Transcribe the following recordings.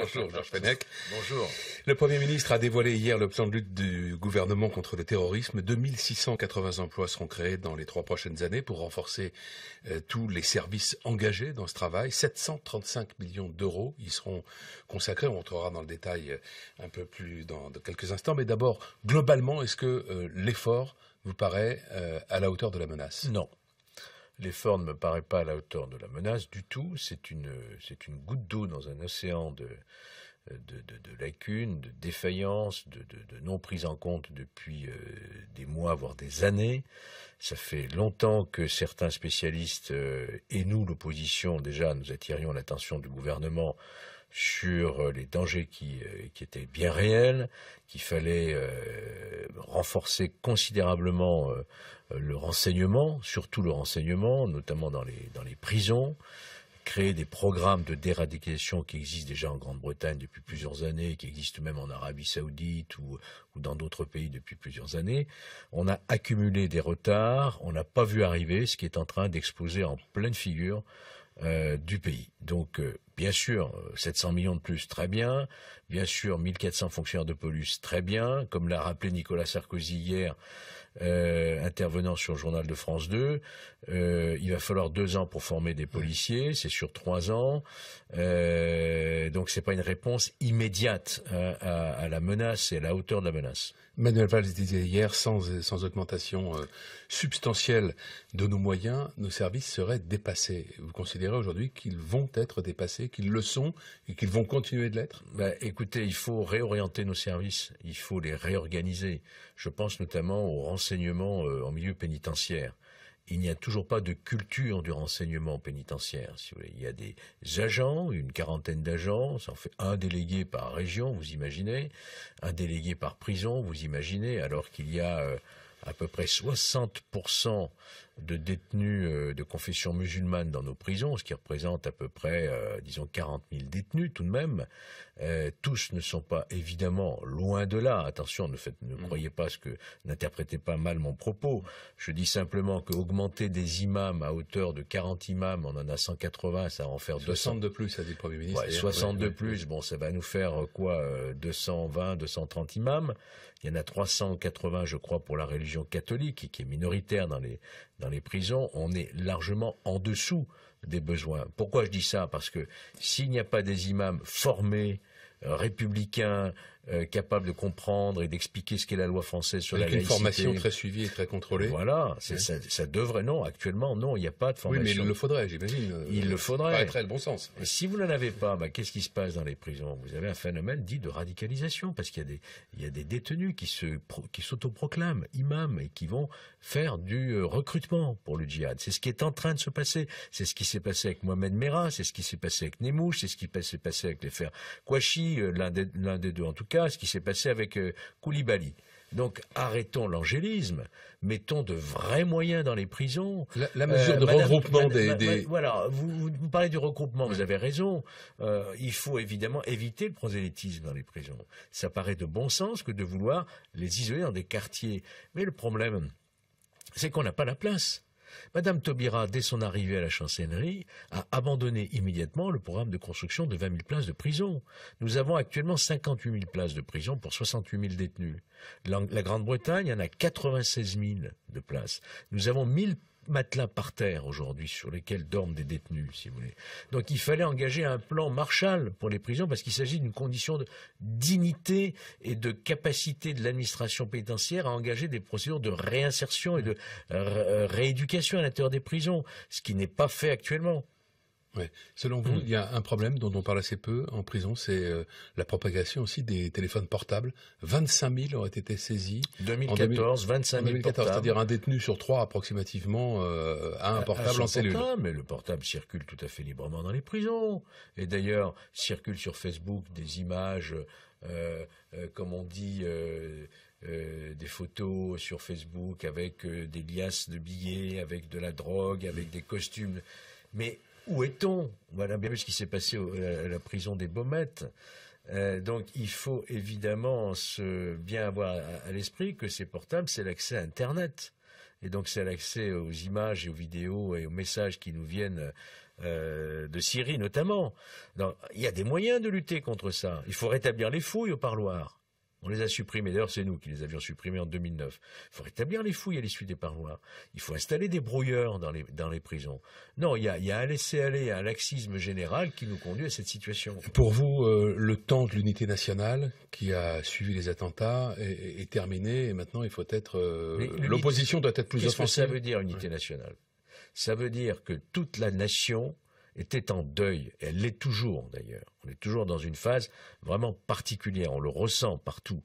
Bonjour Georges Fenech. Bonjour. Le Premier ministre a dévoilé hier le plan de lutte du gouvernement contre le terrorisme. 2680 emplois seront créés dans les trois prochaines années pour renforcer euh, tous les services engagés dans ce travail. 735 millions d'euros y seront consacrés. On entrera dans le détail euh, un peu plus dans quelques instants. Mais d'abord, globalement, est-ce que euh, l'effort vous paraît à la hauteur de la menace Non. L'effort ne me paraît pas à la hauteur de la menace du tout. C'est une, goutte d'eau dans un océan de, lacunes, de défaillances, de, non prise en compte depuis euh, des mois, voire des années. Ça fait longtemps que certains spécialistes euh, et nous, l'opposition, déjà, nous attirions l'attention du gouvernement sur euh, les dangers euh, qui, étaient bien réels, qu'il fallait euh, renforcer considérablement le renseignement, surtout le renseignement, notamment dans les, dans les prisons créer des programmes de déradication qui existent déjà en Grande-Bretagne depuis plusieurs années, qui existent même en Arabie Saoudite ou, dans d'autres pays depuis plusieurs années. On a accumulé des retards, on n'a pas vu arriver ce qui est en train d'exploser en pleine figure du pays. Donc Bien sûr, 700 euh, millions de plus, très bien. Bien sûr, 1400 fonctionnaires de police, très bien. Comme l'a rappelé Nicolas Sarkozy hier, euh, intervenant sur le journal de France 2, euh, il va falloir deux ans pour former des policiers, c'est sur trois ans. Donc donc n'est pas une réponse immédiate hein, à, la menace et à la hauteur de la menace. Manuel Valls disait hier, sans, sans augmentation substantielle de nos moyens, nos services seraient dépassés. Vous considérez aujourd'hui qu'ils vont être dépassés qu'ils le sont et qu'ils vont continuer de l'être ben, Écoutez, il faut réorienter nos services, il faut les réorganiser. Je pense notamment au renseignement euh, en milieu pénitentiaire il n'y a toujours pas de culture du renseignement pénitentiaire. Il y a des agents, une quarantaine d'agents, ça en fait un délégué par région, vous imaginez, un délégué par prison, vous imaginez, alors qu'il y a euh, à peu près 60% de détenus euh, de confession musulmane dans nos prisons, ce qui représente à peu près, euh, disons, 40 000 détenus tout de même. Euh, tous ne sont pas, évidemment, loin de là. Attention, ne, faites, ne mm. croyez pas ce que, n'interprétez pas mal mon propos. Je dis simplement qu'augmenter des imams à hauteur de 40 imams, on en a 180, ça va en faire 200. de plus, a dit le Premier ministre. 60 de plus, bon, ça va nous faire quoi, 220, 230 imams. Il y en a 380, je crois, pour la religion catholique, qui est minoritaire dans les, les prisons, on est largement en dessous des besoins. Pourquoi je dis ça Parce que s'il n'y a pas des imams formés, euh, républicains, euh, capable de comprendre et d'expliquer ce qu'est la loi française sur la laïcité. une formation très suivie et très contrôlée. Voilà, ça, devrait non. Actuellement, non, il n'y a pas de formation. Oui, mais il le faudrait, j'imagine. Il le faudrait. Ça paraîtrait bon sens. si vous n'en avez pas, bah, qu'est-ce qui se passe dans les prisons Vous avez un phénomène dit de radicalisation parce qu'il y a des a des détenus qui se qui s'autoproclament imams et qui vont faire du euh, recrutement pour le djihad. C'est ce qui est en train de se passer. C'est ce qui s'est passé avec Mohamed Merah, c'est ce qui s'est passé avec Nemouch, c'est ce qui s'est passé avec les frères Kouachi, euh, l'un des deux en tout cas ce qui s'est passé avec euh, Koulibaly. Donc arrêtons l'angélisme, mettons de vrais moyens dans les prisons. La, mesure euh, de regroupement des, Voilà, vous, parlez du regroupement, vous avez raison. Euh, il faut évidemment éviter le prosélytisme dans les prisons. Ça paraît de bon sens que de vouloir les isoler dans des quartiers. Mais le problème, c'est qu'on n'a pas la place. Madame Taubira, dès son arrivée à la chancellerie, a abandonné immédiatement le programme de construction de 20 000 places de prison. Nous avons actuellement 58 000 places de prison pour 68 000 détenus. La Grande-Bretagne en a 96 000 de places. Nous avons 1000 matelas par terre aujourd'hui sur lesquels dorment des détenus, si vous voulez. Donc il fallait engager un plan Marshall pour les prisons parce qu'il s'agit d'une condition de dignité et de capacité de l'administration pénitentiaire à engager des procédures de réinsertion et de euh, rééducation à l'intérieur des prisons, ce qui n'est pas fait actuellement. Selon vous, mm. il y a un problème dont on parle assez peu en prison, c'est euh, la propagation aussi des téléphones portables. 25 000 auraient été saisis. en 2014, C'est-à-dire un détenu sur trois approximativement euh, a un ah, portable en cellule. mais le portable circule tout à fait librement dans les prisons. Et d'ailleurs, circulent sur Facebook des images, euh, comme on dit... des photos sur Facebook avec des liasses de billets, avec de la drogue, avec des costumes. Mais où est-on Voilà bien ce qui s'est passé à la prison des Baumettes. Euh, donc il faut évidemment se bien avoir à, l'esprit que ces portables, c'est l'accès à Internet. Et donc c'est l'accès aux images et aux vidéos et aux messages qui nous viennent euh, de Syrie notamment. il y a des moyens de lutter contre ça. Il faut rétablir les fouilles au parloir. On les a supprimés. D'ailleurs, c'est nous qui les avions supprimés en 2009. Il faut rétablir les fouilles à l'issue des parois. Il faut installer des brouilleurs dans les, prisons. Non, il y a, un laisser-aller, un laxisme général qui nous conduit à cette situation. Pour vous, euh, le temps de l'unité nationale qui a suivi les attentats est, terminé et maintenant il faut être... Euh, l'opposition doit être plus offensive. Que ça veut dire unité nationale Ça veut dire que toute la nation était en deuil. elle l'est toujours d'ailleurs. On est toujours dans une phase vraiment particulière. On le ressent partout,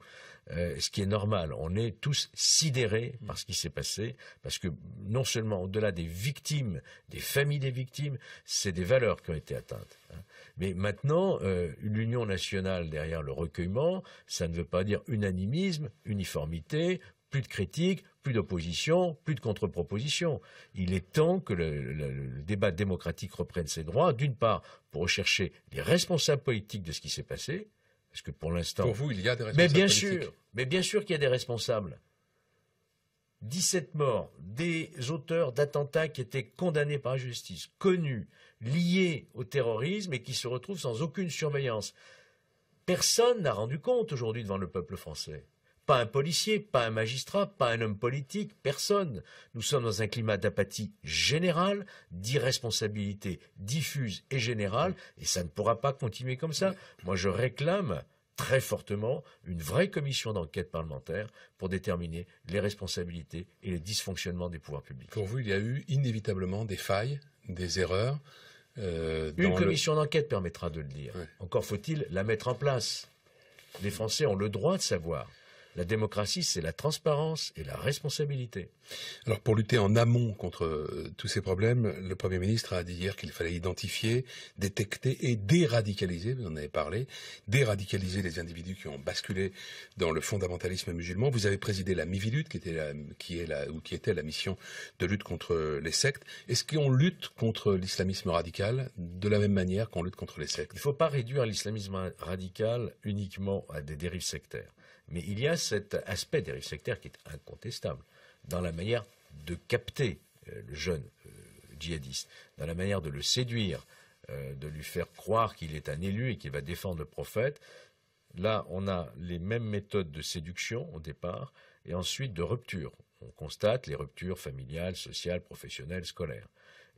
euh, ce qui est normal. On est tous sidérés par ce qui s'est passé, parce que non seulement au-delà des victimes, des familles des victimes, c'est des valeurs qui ont été atteintes. Hein. Mais maintenant, euh, l'union nationale derrière le recueillement, ça ne veut pas dire unanimisme, uniformité, plus de critiques, plus d'opposition, plus de contre-proposition. Il est temps que le, débat démocratique reprenne ses droits, d'une part pour rechercher les responsables politiques de ce qui s'est passé, parce que pour l'instant... Pour vous, il y a des responsables mais bien Sûr, mais bien sûr qu'il y a des responsables. 17 morts, des auteurs d'attentats qui étaient condamnés par la justice, connus, liés au terrorisme et qui se retrouvent sans aucune surveillance. Personne n'a rendu compte aujourd'hui devant le peuple français. Pas un policier, pas un magistrat, pas un homme politique, personne. Nous sommes dans un climat d'apathie générale, d'irresponsabilité diffuse et générale, et ça ne pourra pas continuer comme ça. Moi, je réclame très fortement une vraie commission d'enquête parlementaire pour déterminer les responsabilités et les dysfonctionnements des pouvoirs publics. Pour vous, il y a eu inévitablement des failles, des erreurs. Euh, une commission d'enquête permettra de le dire. Encore faut-il la mettre en place. Les Français ont le droit de savoir. La démocratie, c'est la transparence et la responsabilité. Alors pour lutter en amont contre euh, tous ces problèmes, le Premier ministre a dit hier qu'il fallait identifier, détecter et déradicaliser, vous en avez parlé, déradicaliser les individus qui ont basculé dans le fondamentalisme musulman. Vous avez présidé la MIVILUT, qui était la, qui était la mission de lutte contre les sectes. Est-ce qu'on lutte contre l'islamisme radical de la même manière qu'on lutte contre les sectes Il ne faut pas réduire l'islamisme radical uniquement à des dérives sectaires. Mais il y a cet aspect des rives qui est incontestable dans la manière de capter euh, le jeune euh, djihadiste, dans la manière de le séduire, euh, de lui faire croire qu'il est un élu et qu'il va défendre le prophète. Là, on a les mêmes méthodes de séduction au départ et ensuite de rupture. On constate les ruptures familiales, sociales, professionnelles, scolaires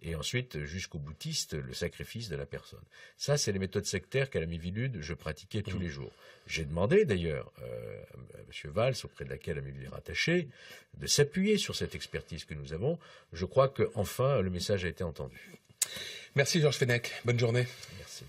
et ensuite jusqu'au bouddhiste, le sacrifice de la personne. Ça, c'est les méthodes sectaires qu'à la Mivilude je pratiquais tous mmh. les jours. J'ai demandé d'ailleurs euh, à M. Valls, auprès de laquelle la Mivilude est rattachée, de s'appuyer sur cette expertise que nous avons. Je crois qu'enfin, le message a été entendu. Merci Georges Fenech. Bonne journée. Merci.